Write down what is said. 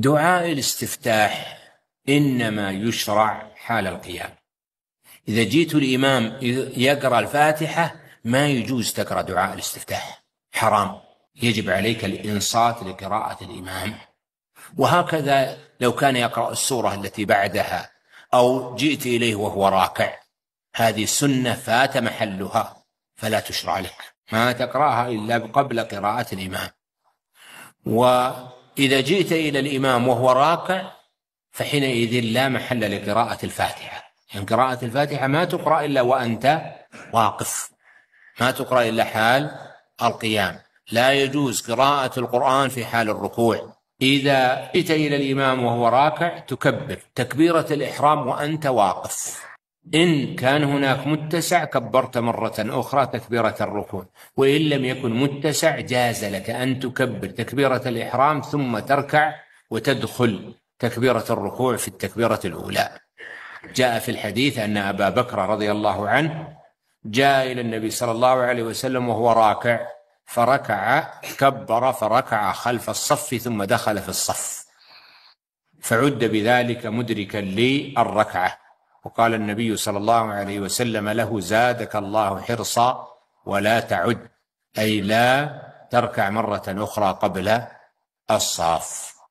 دعاء الاستفتاح إنما يشرع حال القيام إذا جيت الإمام يقرأ الفاتحة ما يجوز تقرأ دعاء الاستفتاح حرام يجب عليك الإنصات لقراءة الإمام وهكذا لو كان يقرأ السورة التي بعدها أو جئت إليه وهو راكع هذه السنة فات محلها فلا تشرع لك ما تقرأها إلا قبل قراءة الإمام و إذا جئت إلى الإمام وهو راكع فحينئذ لا محل لقراءة الفاتحة يعني قراءة الفاتحة ما تقرأ إلا وأنت واقف ما تقرأ إلا حال القيام لا يجوز قراءة القرآن في حال الركوع إذا جئت إلى الإمام وهو راكع تكبر تكبيرة الإحرام وأنت واقف إن كان هناك متسع كبرت مرة أخرى تكبيرة الركوع وإن لم يكن متسع جاز لك أن تكبر تكبيرة الإحرام ثم تركع وتدخل تكبيرة الركوع في التكبيرة الأولى جاء في الحديث أن أبا بكر رضي الله عنه جاء إلى النبي صلى الله عليه وسلم وهو راكع فركع كبر فركع خلف الصف ثم دخل في الصف فعد بذلك مدركا للركعه وقال النبي صلى الله عليه وسلم له زادك الله حرصا ولا تعد أي لا تركع مرة أخرى قبل الصاف